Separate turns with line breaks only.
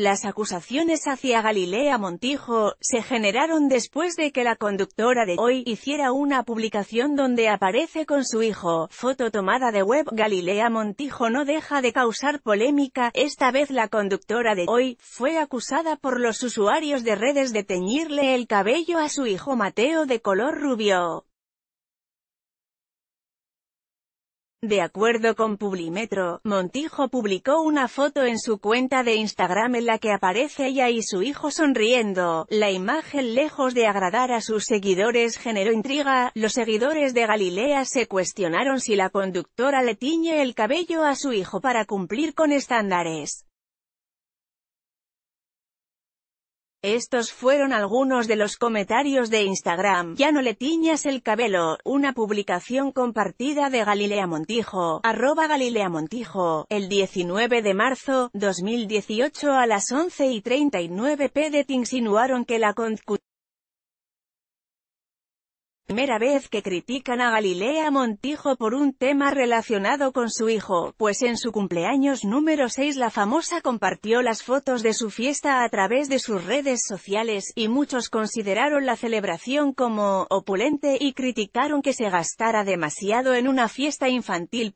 Las acusaciones hacia Galilea Montijo, se generaron después de que la conductora de Hoy hiciera una publicación donde aparece con su hijo, foto tomada de web Galilea Montijo no deja de causar polémica, esta vez la conductora de Hoy, fue acusada por los usuarios de redes de teñirle el cabello a su hijo Mateo de color rubio. De acuerdo con Publimetro, Montijo publicó una foto en su cuenta de Instagram en la que aparece ella y su hijo sonriendo. La imagen lejos de agradar a sus seguidores generó intriga, los seguidores de Galilea se cuestionaron si la conductora le tiñe el cabello a su hijo para cumplir con estándares. Estos fueron algunos de los comentarios de Instagram. Ya no le tiñas el cabello, una publicación compartida de Galilea Montijo, arroba Galilea Montijo, el 19 de marzo, 2018 a las 11 y 39 p. insinuaron que la concu primera vez que critican a Galilea Montijo por un tema relacionado con su hijo, pues en su cumpleaños número 6 la famosa compartió las fotos de su fiesta a través de sus redes sociales, y muchos consideraron la celebración como opulente y criticaron que se gastara demasiado en una fiesta infantil.